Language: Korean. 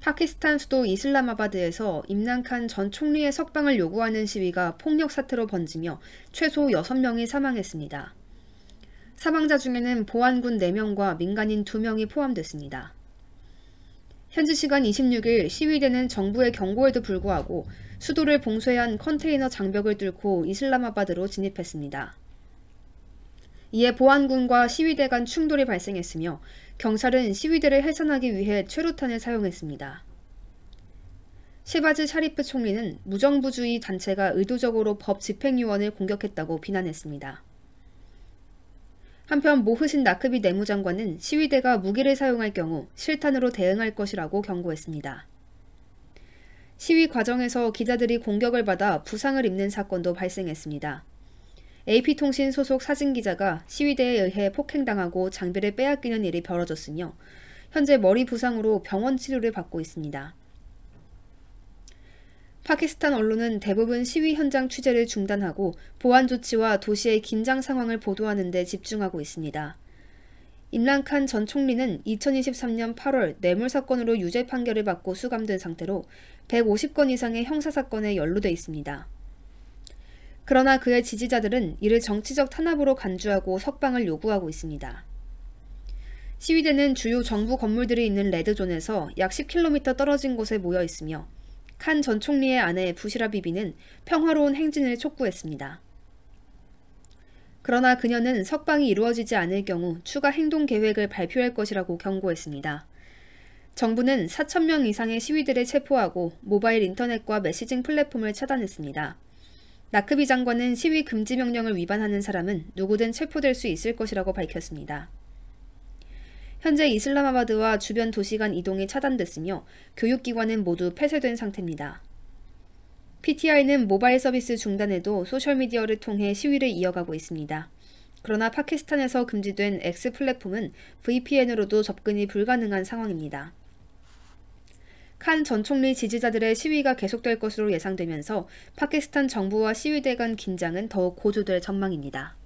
파키스탄 수도 이슬라마바드에서 임란칸 전 총리의 석방을 요구하는 시위가 폭력 사태로 번지며 최소 6명이 사망했습니다. 사망자 중에는 보안군 4명과 민간인 2명이 포함됐습니다. 현지 시간 26일 시위대는 정부의 경고에도 불구하고 수도를 봉쇄한 컨테이너 장벽을 뚫고 이슬라마바드로 진입했습니다. 이에 보안군과 시위대 간 충돌이 발생했으며 경찰은 시위대를 해산하기 위해 최루탄을 사용했습니다. 시바즈 샤리프 총리는 무정부주의 단체가 의도적으로 법 집행요원을 공격했다고 비난했습니다. 한편 모흐신 나크비 내무장관은 시위대가 무기를 사용할 경우 실탄으로 대응할 것이라고 경고했습니다. 시위 과정에서 기자들이 공격을 받아 부상을 입는 사건도 발생했습니다. AP통신 소속 사진기자가 시위대에 의해 폭행당하고 장비를 빼앗기는 일이 벌어졌으며 현재 머리 부상으로 병원 치료를 받고 있습니다. 파키스탄 언론은 대부분 시위 현장 취재를 중단하고 보안 조치와 도시의 긴장 상황을 보도하는 데 집중하고 있습니다. 임란칸 전 총리는 2023년 8월 뇌물 사건으로 유죄 판결을 받고 수감된 상태로 150건 이상의 형사 사건에 연루돼 있습니다. 그러나 그의 지지자들은 이를 정치적 탄압으로 간주하고 석방을 요구하고 있습니다. 시위대는 주요 정부 건물들이 있는 레드존에서 약 10km 떨어진 곳에 모여 있으며 칸 전 총리의 아내 부시라 비비는 평화로운 행진을 촉구했습니다. 그러나 그녀는 석방이 이루어지지 않을 경우 추가 행동 계획을 발표할 것이라고 경고했습니다. 정부는 4천명 이상의 시위들을 체포하고 모바일 인터넷과 메시징 플랫폼을 차단했습니다. 나크비 장관은 시위 금지 명령을 위반하는 사람은 누구든 체포될 수 있을 것이라고 밝혔습니다. 현재 이슬라마바드와 주변 도시 간 이동이 차단됐으며 교육기관은 모두 폐쇄된 상태입니다. PTI는 모바일 서비스 중단에도 소셜미디어를 통해 시위를 이어가고 있습니다. 그러나 파키스탄에서 금지된 X 플랫폼은 VPN으로도 접근이 불가능한 상황입니다. 칸전 총리 지지자들의 시위가 계속될 것으로 예상되면서 파키스탄 정부와 시위대 간 긴장은 더욱 고조될 전망입니다.